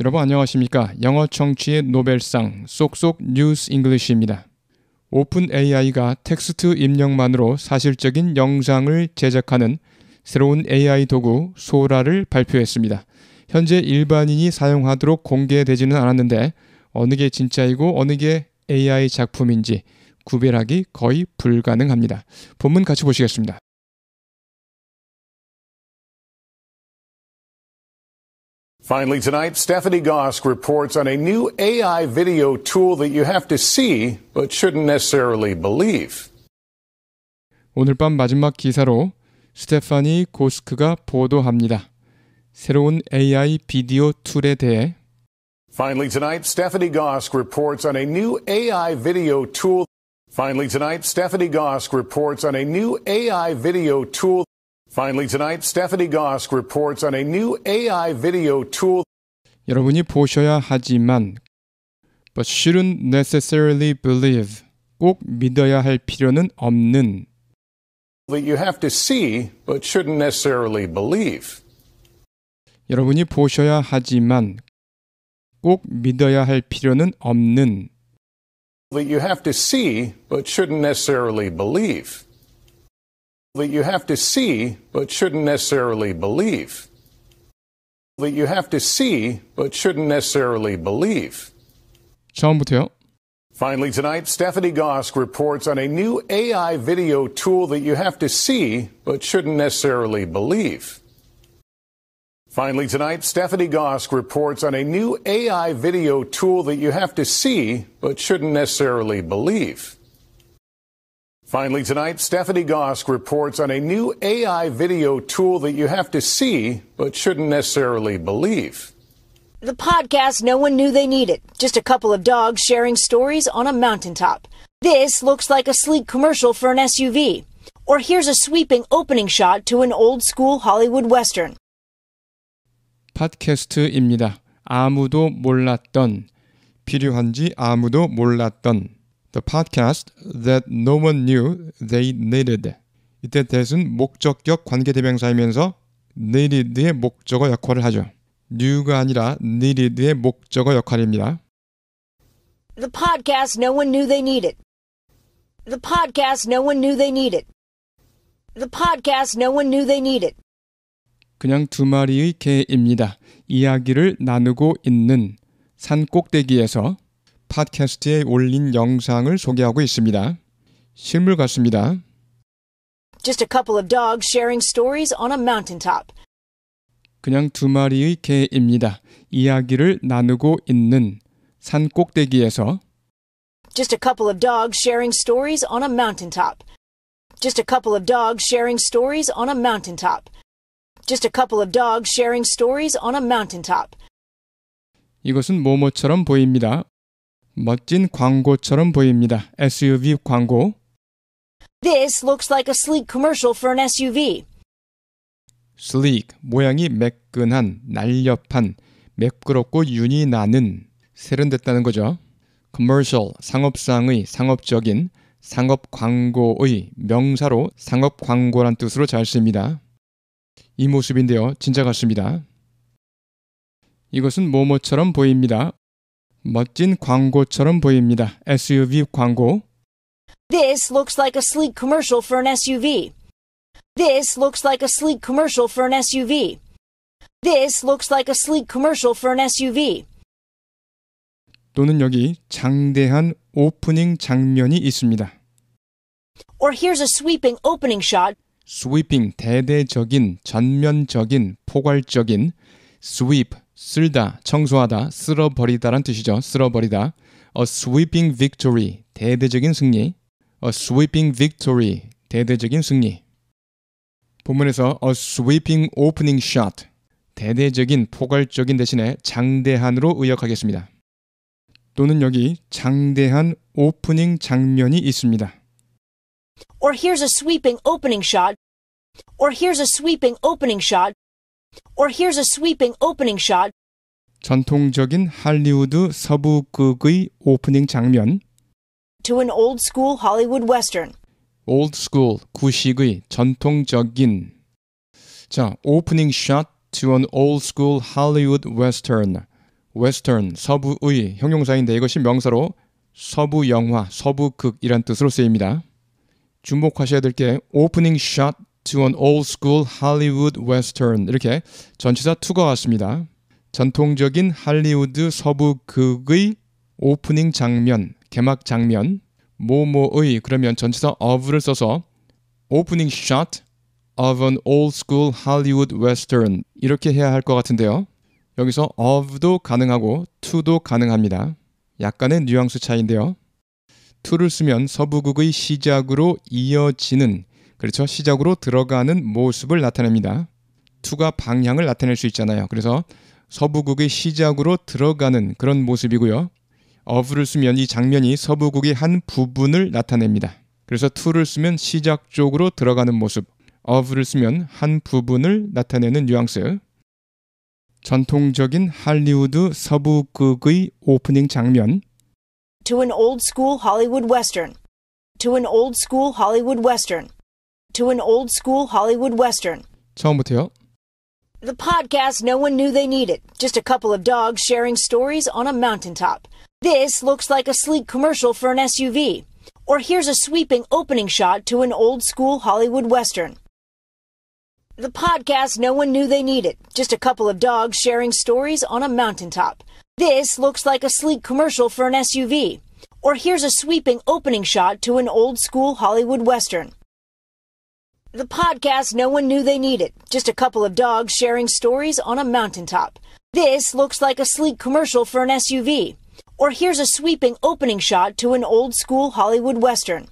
여러분 안녕하십니까? 영어 청취의 노벨상 쏙쏙 뉴스 잉글리시입니다. 오픈 AI가 텍스트 입력만으로 사실적인 영상을 제작하는 새로운 AI 도구 소라를 발표했습니다. 현재 일반인이 사용하도록 공개되지는 않았는데 어느 게 진짜이고 어느 게 AI 작품인지 구별하기 거의 불가능합니다. 본문 같이 보시겠습니다. Finally, tonight, Stephanie Gosk reports on a new AI video tool that you have to see but shouldn't necessarily believe. 오늘 밤 마지막 기사로 스테파니 고스크가 보도합니다. 새로운 AI 비디오 툴에 대해 Finally tonight, Stephanie Gosk reports on a new AI video tool. Finally tonight, Stephanie Gosk reports on a new AI video tool. Finally tonight, Stephanie Gosk reports on a new AI video tool. 여러분이 보셔야 하지만 but shouldn't necessarily believe 꼭 믿어야 할 필요는 없는 that you have to see but shouldn't necessarily believe. 여러분이 보셔야 하지만 꼭 믿어야 할 필요는 없는 that you have to see but shouldn't necessarily believe that you have to see but shouldn't necessarily believe. That you have to see but shouldn't necessarily believe. 처음부터요. Finally tonight, Stephanie Gosk reports on a new AI video tool that you have to see but shouldn't necessarily believe. Finally tonight, Stephanie Gosk reports on a new AI video tool that you have to see but shouldn't necessarily believe. Finally tonight, Stephanie Gosk reports on a new AI video tool that you have to see but shouldn't necessarily believe. The podcast no one knew they needed. Just a couple of dogs sharing stories on a mountaintop. This looks like a sleek commercial for an SUV. Or here's a sweeping opening shot to an old school Hollywood western. Podcast입니다. 아무도 몰랐던 필요한지 아무도 몰랐던 The podcast that no one knew they needed. 이때 that은 목적격 관계대명사이면서 needed의 목적어 역할을 하죠. new가 아니라 needed의 목적어 역할입니다. The podcast no one knew they needed. The podcast no one knew they needed. The podcast no one knew they needed. 그냥 두 마리의 개입니다. 이야기를 나누고 있는 산 꼭대기에서 팟캐스트에 올린 영상을 소개하고 있습니다. 실물 같습니다. Just a couple of dogs sharing stories on a mountaintop. 그냥 두 마리의 개입니다. 이야기를 나누고 있는 산 꼭대기에서 Just a couple of dogs sharing stories on a mountaintop. Just a couple of dogs sharing stories on a mountaintop. Just a couple of dogs sharing stories on a mountaintop. 이것은 뭐뭐처럼 보입니다. 멋진 광고처럼 보입니다. SUV 광고. This looks like a sleek commercial for an SUV. sleek 모양이 매끈한, 날렵한, 매끄럽고 윤이 나는 세련됐다는 거죠. commercial 상업상의 상업적인 상업 광고의 명사로 상업 광고란 뜻으로 잘 씁니다. 이 모습인데요. 진짜 같습니다. 이것은 뭐뭐처럼 보입니다. 멋진 광고처럼 보입니다. SUV 광고. This looks like a sleek commercial for an SUV. This looks like a sleek commercial for an SUV. This looks like a sleek commercial for an SUV. 또는 여기 장대한 오프닝 장면이 있습니다. Or here's a sweeping opening shot. sweeping 대대적인, 전면적인, 포괄적인 sweep 쓸다, 청소하다, 쓸어버리다란 뜻이죠. 쓸어버리다. A sweeping victory, 대대적인 승리. A sweeping victory, 대대적인 승리. 본문에서 a sweeping opening shot, 대대적인 포괄적인 대신에 장대한으로 의역하겠습니다. 또는 여기 장대한 오프닝 장면이 있습니다. Or here's a sweeping opening shot. Or here's a sweeping opening shot. Or here's a sweeping opening shot. 전통적인 할리우드 서부극의 오프닝 장면. To an old school Hollywood western. old school 구식의 전통적인 자, 오프닝 샷 to an old school Hollywood western. western 서부의 형용사인데 이것이 명사로 서부 영화, 서부극이란 뜻으로 쓰입니다. 주목하셔야 될게 오프닝 샷 to an old school Hollywood western 이렇게 전치사 투가 왔습니다. 전통적인 할리우드 서부극의 오프닝 장면, 개막 장면 모모의 그러면 전치사 of를 써서 오프닝 shot of an old school Hollywood western 이렇게 해야 할 것 같은데요. 여기서 of도 가능하고 to도 가능합니다. 약간의 뉘앙스 차이인데요. to를 쓰면 서부극의 시작으로 이어지는 그렇죠. 시작으로 들어가는 모습을 나타냅니다. 투가 방향을 나타낼 수 있잖아요. 그래서 서부국의 시작으로 들어가는 그런 모습이고요. 어브를 쓰면 이 장면이 서부국의 한 부분을 나타냅니다. 그래서 투를 쓰면 시작 쪽으로 들어가는 모습, 어브를 쓰면 한 부분을 나타내는 뉘앙스. 전통적인 할리우드 서부극의 오프닝 장면. To an old school Hollywood western. To an old school Hollywood western. to an old school Hollywood Western. 처음부터요? The podcast no one knew they needed. Just a couple of dogs sharing stories on a mountaintop. This looks like a sleek commercial for an SUV. Or here's a sweeping opening shot to an old school Hollywood Western. The podcast no one knew they needed. Just a couple of dogs sharing stories on a mountaintop. This looks like a sleek commercial for an SUV. Or here's a sweeping opening shot to an old school Hollywood Western. The podcast no one knew they needed. Just a couple of dogs sharing stories on a mountaintop. This looks like a sleek commercial for an SUV. Or here's a sweeping opening shot to an old school Hollywood Western.